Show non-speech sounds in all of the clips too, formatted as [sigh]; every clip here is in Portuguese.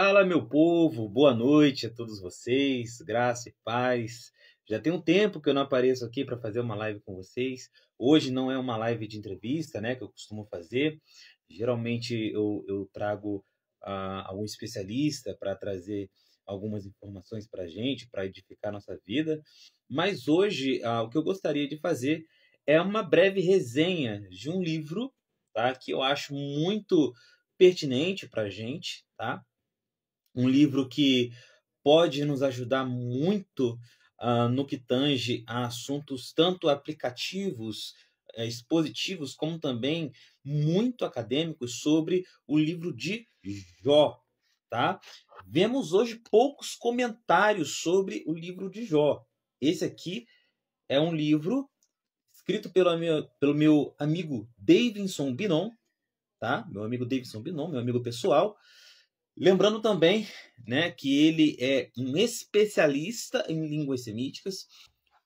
Fala, meu povo, boa noite a todos vocês, graça e paz. Já tem um tempo que eu não apareço aqui para fazer uma live com vocês. Hoje não é uma live de entrevista, né, que eu costumo fazer. Geralmente eu, eu trago uh, algum especialista para trazer algumas informações para a gente, para edificar nossa vida. Mas hoje uh, o que eu gostaria de fazer é uma breve resenha de um livro tá, que eu acho muito pertinente para a gente, tá? um livro que pode nos ajudar muito uh, no que tange a assuntos tanto aplicativos, uh, expositivos, como também muito acadêmicos sobre o livro de Jó. Tá? Vemos hoje poucos comentários sobre o livro de Jó. Esse aqui é um livro escrito pelo meu, pelo meu amigo Davidson Binon, tá? Meu amigo Davidson Binon, meu amigo pessoal, Lembrando também né, que ele é um especialista em línguas semíticas,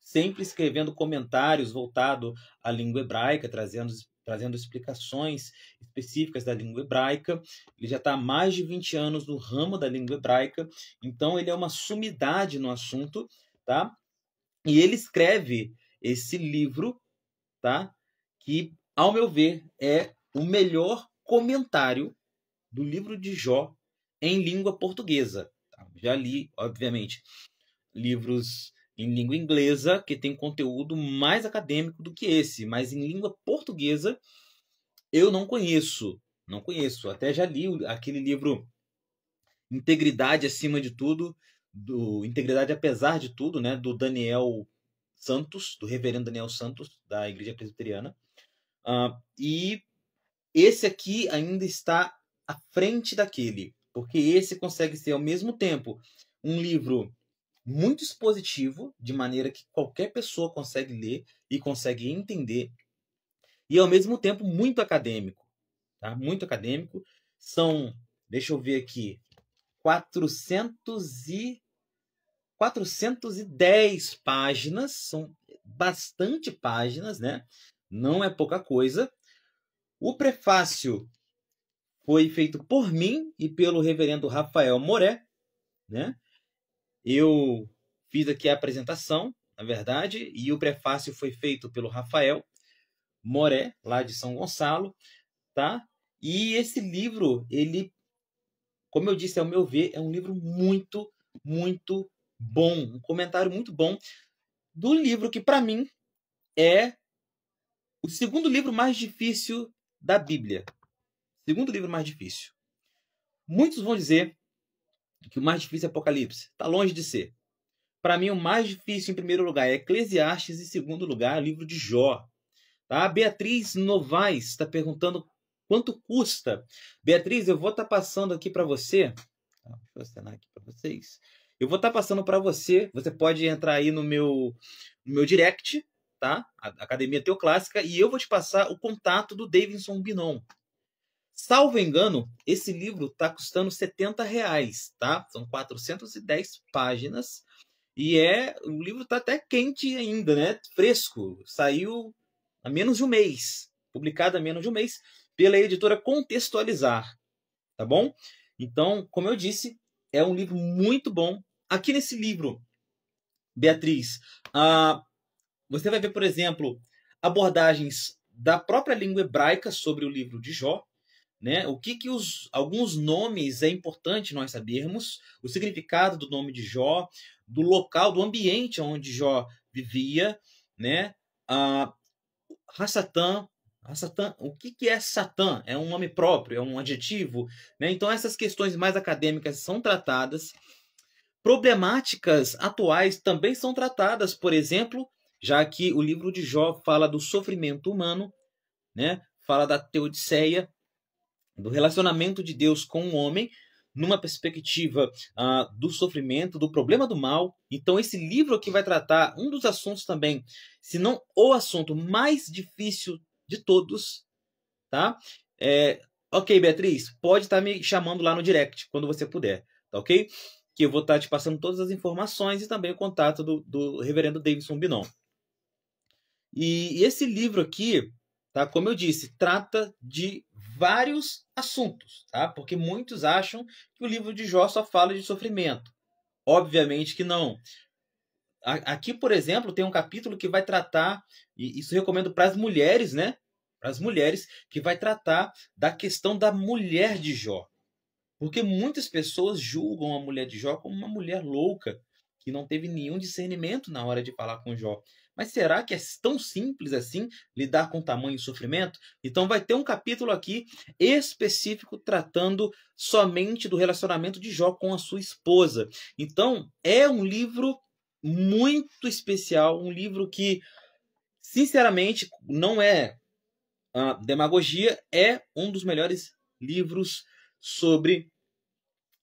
sempre escrevendo comentários voltado à língua hebraica, trazendo, trazendo explicações específicas da língua hebraica. Ele já está há mais de 20 anos no ramo da língua hebraica, então ele é uma sumidade no assunto, tá? E ele escreve esse livro, tá? Que, ao meu ver, é o melhor comentário do livro de Jó em língua portuguesa. Tá? Já li, obviamente, livros em língua inglesa que tem conteúdo mais acadêmico do que esse, mas em língua portuguesa eu não conheço, não conheço. Até já li aquele livro Integridade acima de tudo, do Integridade apesar de tudo, né, do Daniel Santos, do reverendo Daniel Santos da Igreja Presbiteriana. Uh, e esse aqui ainda está à frente daquele porque esse consegue ser ao mesmo tempo um livro muito expositivo, de maneira que qualquer pessoa consegue ler e consegue entender, e ao mesmo tempo muito acadêmico, tá? Muito acadêmico. São, deixa eu ver aqui, 400 e 410 páginas, são bastante páginas, né? Não é pouca coisa. O prefácio foi feito por mim e pelo reverendo Rafael Moré, né? Eu fiz aqui a apresentação, na verdade, e o prefácio foi feito pelo Rafael Moré, lá de São Gonçalo, tá? E esse livro, ele, como eu disse, ao meu ver, é um livro muito, muito bom, um comentário muito bom do livro que para mim é o segundo livro mais difícil da Bíblia, Segundo livro mais difícil. Muitos vão dizer que o mais difícil é Apocalipse. Está longe de ser. Para mim, o mais difícil, em primeiro lugar, é Eclesiastes, em segundo lugar, o livro de Jó. Tá? Beatriz Novaes está perguntando quanto custa. Beatriz, eu vou estar tá passando aqui para você. Tá, deixa eu assinar aqui para vocês. Eu vou estar tá passando para você. Você pode entrar aí no meu, no meu direct, tá? Academia Teoclássica, e eu vou te passar o contato do Davidson Binon. Salvo engano, esse livro está custando 70 reais, tá? São 410 páginas. E é o livro está até quente ainda, né? Fresco. Saiu há menos de um mês. Publicado há menos de um mês pela editora Contextualizar. Tá bom? Então, como eu disse, é um livro muito bom. Aqui nesse livro, Beatriz, ah, você vai ver, por exemplo, abordagens da própria língua hebraica sobre o livro de Jó, né? O que, que os, alguns nomes é importante nós sabermos, o significado do nome de Jó, do local, do ambiente onde Jó vivia, né? a Hassatã, Satã, o que, que é Satã? É um nome próprio, é um adjetivo? Né? Então, essas questões mais acadêmicas são tratadas. Problemáticas atuais também são tratadas, por exemplo, já que o livro de Jó fala do sofrimento humano, né? fala da teodiceia, do relacionamento de Deus com o homem numa perspectiva uh, do sofrimento, do problema do mal. Então, esse livro aqui vai tratar um dos assuntos também, se não o assunto mais difícil de todos, tá? É, ok, Beatriz, pode estar tá me chamando lá no direct quando você puder, tá ok? Que eu vou estar tá te passando todas as informações e também o contato do, do reverendo Davidson Binon. E, e esse livro aqui, Tá? Como eu disse, trata de vários assuntos, tá? Porque muitos acham que o livro de Jó só fala de sofrimento. Obviamente que não. Aqui, por exemplo, tem um capítulo que vai tratar, e isso recomendo para as mulheres, né? Para as mulheres, que vai tratar da questão da mulher de Jó. Porque muitas pessoas julgam a mulher de Jó como uma mulher louca, que não teve nenhum discernimento na hora de falar com Jó. Mas será que é tão simples assim lidar com tamanho e sofrimento? Então vai ter um capítulo aqui específico tratando somente do relacionamento de Jó com a sua esposa. Então é um livro muito especial, um livro que, sinceramente, não é demagogia, é um dos melhores livros sobre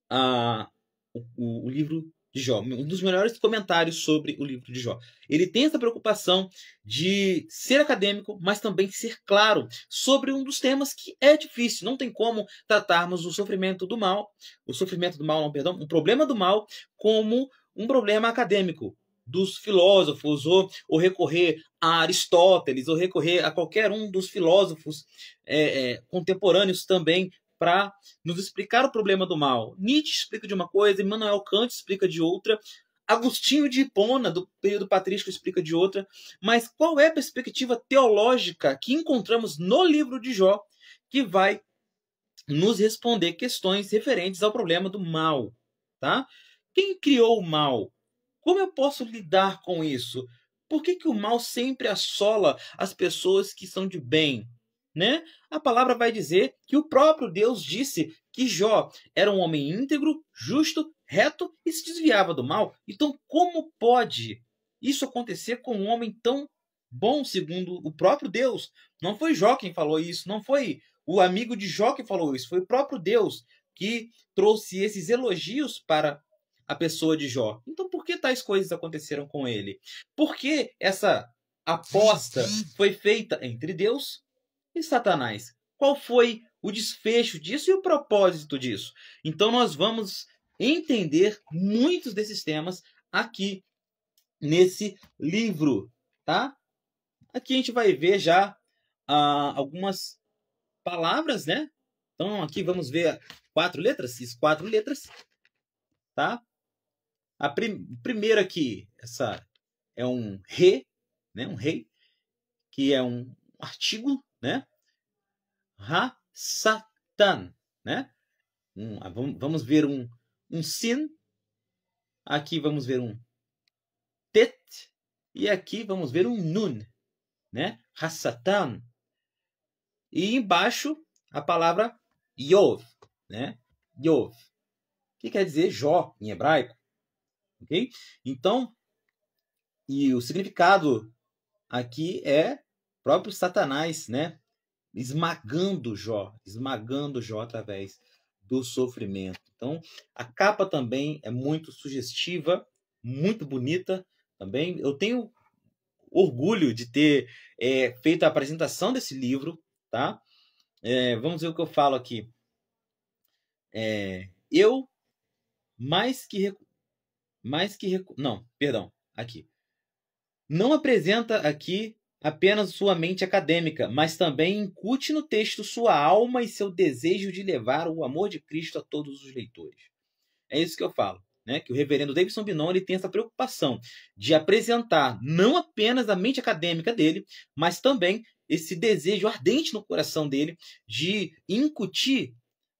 a, o, o livro de Jó, um dos melhores comentários sobre o livro de Jó. Ele tem essa preocupação de ser acadêmico, mas também ser claro sobre um dos temas que é difícil. Não tem como tratarmos o sofrimento do mal, o sofrimento do mal, não, perdão, um problema do mal como um problema acadêmico dos filósofos, ou, ou recorrer a Aristóteles, ou recorrer a qualquer um dos filósofos é, é, contemporâneos também para nos explicar o problema do mal. Nietzsche explica de uma coisa, Immanuel Kant explica de outra, Agostinho de Hipona, do período patrístico, explica de outra. Mas qual é a perspectiva teológica que encontramos no livro de Jó que vai nos responder questões referentes ao problema do mal? Tá? Quem criou o mal? Como eu posso lidar com isso? Por que, que o mal sempre assola as pessoas que são de bem? né? A palavra vai dizer que o próprio Deus disse que Jó era um homem íntegro, justo, reto e se desviava do mal. Então, como pode isso acontecer com um homem tão bom, segundo o próprio Deus? Não foi Jó quem falou isso, não foi o amigo de Jó que falou isso, foi o próprio Deus que trouxe esses elogios para a pessoa de Jó. Então, por que tais coisas aconteceram com ele? Por que essa aposta [laughs] foi feita entre Deus e Satanás? Qual foi o desfecho disso e o propósito disso? Então, nós vamos entender muitos desses temas aqui nesse livro, tá? Aqui a gente vai ver já ah, algumas palavras, né? Então, aqui vamos ver quatro letras, esses quatro letras, tá? A prim primeira aqui, essa é um re, né? Um rei, que é um artigo né? Ha-satan, né? Um, ah, vamos ver um, um sin, aqui vamos ver um tet, e aqui vamos ver um nun, né? satan E embaixo a palavra Yov, né? Yov, que quer dizer Jó em hebraico, ok? Então, e o significado aqui é próprio Satanás, né? Esmagando Jó, esmagando Jó através do sofrimento. Então, a capa também é muito sugestiva, muito bonita também. Eu tenho orgulho de ter é, feito a apresentação desse livro, tá? É, vamos ver o que eu falo aqui. É, eu mais que mais que não, perdão, aqui. Não apresenta aqui apenas sua mente acadêmica, mas também incute no texto sua alma e seu desejo de levar o amor de Cristo a todos os leitores. É isso que eu falo, né? Que o reverendo Davidson Binoni tem essa preocupação de apresentar não apenas a mente acadêmica dele, mas também esse desejo ardente no coração dele de incutir,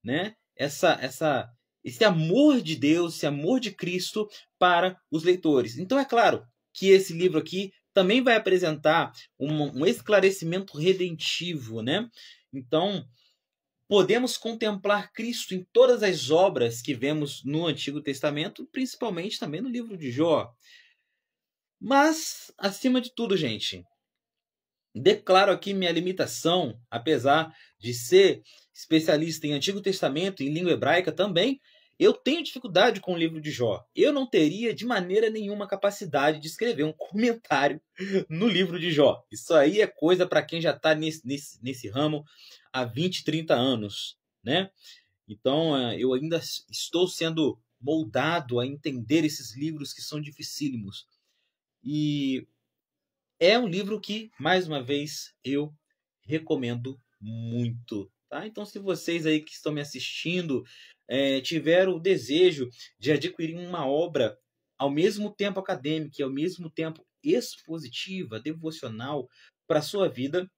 né, essa essa esse amor de Deus, esse amor de Cristo para os leitores. Então é claro que esse livro aqui também vai apresentar um, um esclarecimento redentivo, né? Então, podemos contemplar Cristo em todas as obras que vemos no Antigo Testamento, principalmente também no livro de Jó. Mas, acima de tudo, gente, declaro aqui minha limitação, apesar de ser especialista em Antigo Testamento e língua hebraica também, eu tenho dificuldade com o livro de Jó. Eu não teria de maneira nenhuma capacidade de escrever um [laughs] comentário no livro de Jó. Isso aí é coisa para quem já está nesse, nesse, nesse ramo há 20, 30 anos, né? Então é, eu ainda estou sendo moldado a entender esses livros que são dificílimos. E é um livro que, mais uma vez, eu recomendo muito. Tá? Então, se vocês aí que estão me assistindo é, tiveram o desejo de adquirir uma obra ao mesmo tempo acadêmica e ao mesmo tempo expositiva, devocional para a sua vida,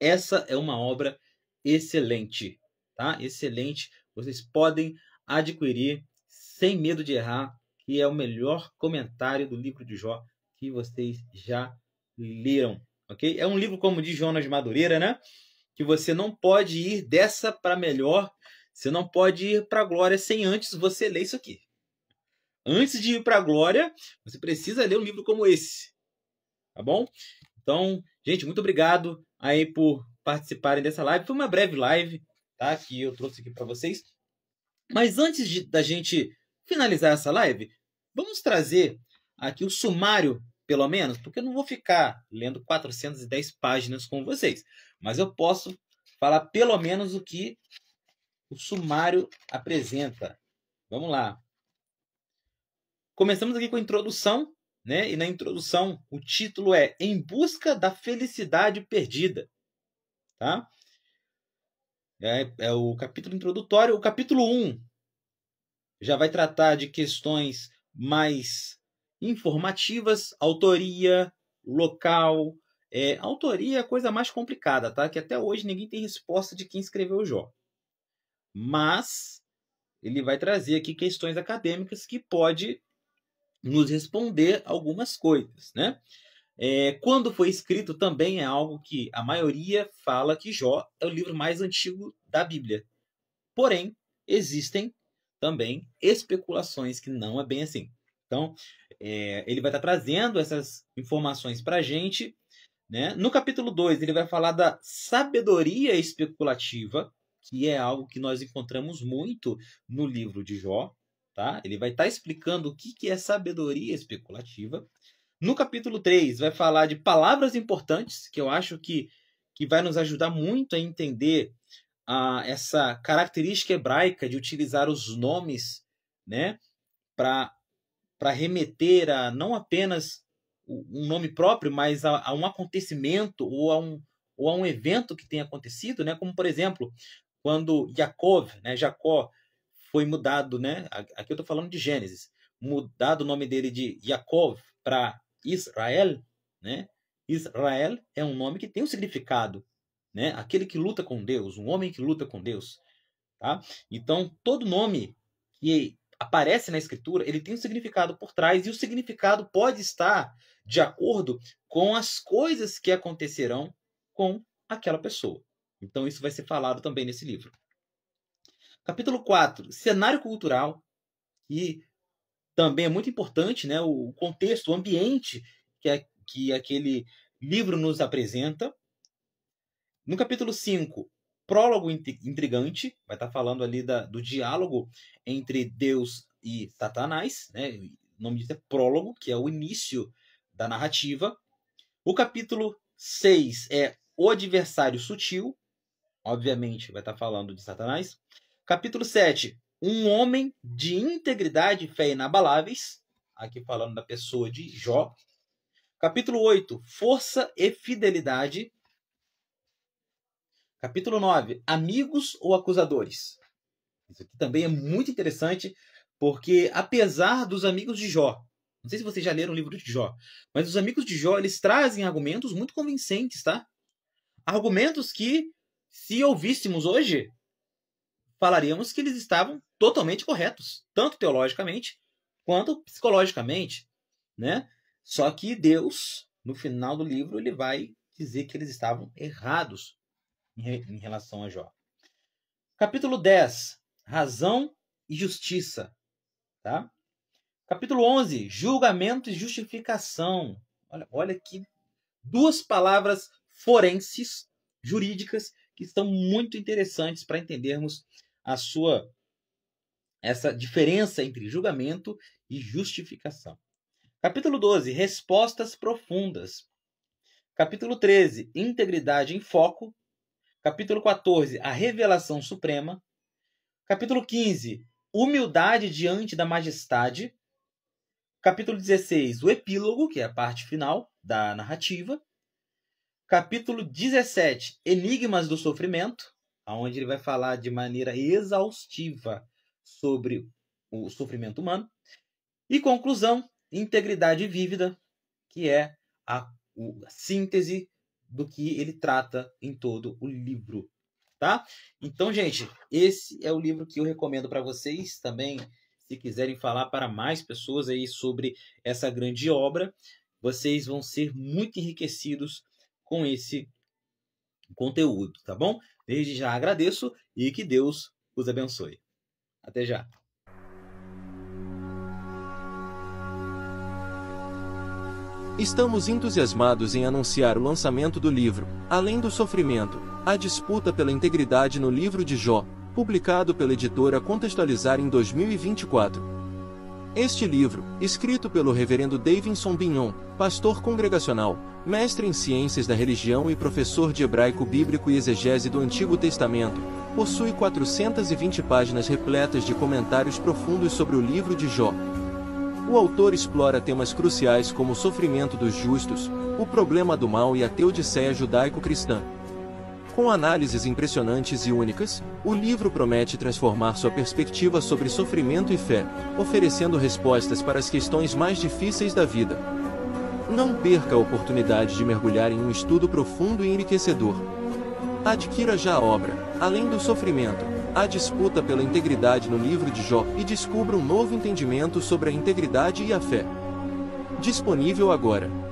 essa é uma obra excelente, tá? Excelente. Vocês podem adquirir sem medo de errar, que é o melhor comentário do livro de Jó que vocês já leram, ok? É um livro como de Jonas de Madureira, né? Que você não pode ir dessa para melhor você não pode ir para a glória sem antes você ler isso aqui. Antes de ir para a glória, você precisa ler um livro como esse. Tá bom? Então, gente, muito obrigado aí por participarem dessa live. Foi uma breve live, tá? Que eu trouxe aqui para vocês. Mas antes de, da gente finalizar essa live, vamos trazer aqui o sumário, pelo menos, porque eu não vou ficar lendo 410 páginas com vocês, mas eu posso falar pelo menos o que o sumário apresenta. Vamos lá. Começamos aqui com a introdução, né? E na introdução, o título é Em Busca da Felicidade Perdida. Tá? É, é o capítulo introdutório. O capítulo 1 já vai tratar de questões mais informativas, autoria, local. É, autoria é a coisa mais complicada, tá? Que até hoje ninguém tem resposta de quem escreveu o jogo mas ele vai trazer aqui questões acadêmicas que pode nos responder algumas coisas, né? É, quando foi escrito também é algo que a maioria fala que Jó é o livro mais antigo da Bíblia. Porém, existem também especulações que não é bem assim. Então, é, ele vai estar trazendo essas informações para a gente. Né? No capítulo 2, ele vai falar da sabedoria especulativa, que é algo que nós encontramos muito no livro de Jó. Tá? Ele vai estar tá explicando o que, que é sabedoria especulativa. No capítulo 3, vai falar de palavras importantes, que eu acho que, que vai nos ajudar muito a entender a ah, essa característica hebraica de utilizar os nomes né, para remeter a não apenas um nome próprio, mas a, a um acontecimento ou a um, ou a um evento que tem acontecido, né? Como por exemplo, quando Jacob, né, Jacó, foi mudado, né? Aqui eu estou falando de Gênesis, mudado o nome dele de Jacob para Israel, né? Israel é um nome que tem um significado, né? Aquele que luta com Deus, um homem que luta com Deus, tá? Então todo nome que aparece na escritura, ele tem um significado por trás e o significado pode estar de acordo com as coisas que acontecerão com aquela pessoa. Então, isso vai ser falado também nesse livro. Capítulo 4: Cenário cultural, que também é muito importante, né? o contexto, o ambiente que, é, que aquele livro nos apresenta. No capítulo 5, prólogo intrigante, vai estar tá falando ali da, do diálogo entre Deus e Satanás, né? o nome disso é prólogo, que é o início da narrativa. O capítulo 6 é O Adversário Sutil, obviamente, vai estar tá falando de Satanás. Capítulo 7, um homem de integridade e fé inabaláveis, aqui falando da pessoa de Jó. Capítulo 8, força e fidelidade. Capítulo 9, amigos ou acusadores. Isso aqui também é muito interessante, porque apesar dos amigos de Jó, não sei se vocês já leram o livro de Jó, mas os amigos de Jó, eles trazem argumentos muito convincentes, tá? Argumentos que se ouvíssemos hoje, falaríamos que eles estavam totalmente corretos, tanto teologicamente quanto psicologicamente, né? Só que Deus, no final do livro, ele vai dizer que eles estavam errados em relação a Jó. Capítulo 10, razão e justiça, tá? Capítulo 11, julgamento e justificação. Olha, olha que duas palavras forenses, jurídicas, que estão muito interessantes para entendermos a sua essa diferença entre julgamento e justificação. Capítulo 12, respostas profundas. Capítulo 13, integridade em foco. Capítulo 14, a revelação suprema. Capítulo 15, humildade diante da majestade. Capítulo 16, o epílogo, que é a parte final da narrativa. Capítulo 17, Enigmas do Sofrimento, onde ele vai falar de maneira exaustiva sobre o sofrimento humano. E conclusão, Integridade Vívida, que é a, a síntese do que ele trata em todo o livro, tá? Então, gente, esse é o livro que eu recomendo para vocês também, se quiserem falar para mais pessoas aí sobre essa grande obra, vocês vão ser muito enriquecidos com esse conteúdo, tá bom? Desde já agradeço e que Deus os abençoe. Até já. Estamos entusiasmados em anunciar o lançamento do livro Além do Sofrimento, a disputa pela integridade no livro de Jó, publicado pela editora Contextualizar em 2024. Este livro, escrito pelo reverendo Davidson Bignon, pastor congregacional, mestre em ciências da religião e professor de hebraico bíblico e exegese do Antigo Testamento, possui 420 páginas repletas de comentários profundos sobre o livro de Jó. O autor explora temas cruciais como o sofrimento dos justos, o problema do mal e a teodiceia judaico-cristã, com análises impressionantes e únicas, o livro promete transformar sua perspectiva sobre sofrimento e fé, oferecendo respostas para as questões mais difíceis da vida. Não perca a oportunidade de mergulhar em um estudo profundo e enriquecedor. Adquira já a obra, além do sofrimento, a disputa pela integridade no livro de Jó e descubra um novo entendimento sobre a integridade e a fé. Disponível agora.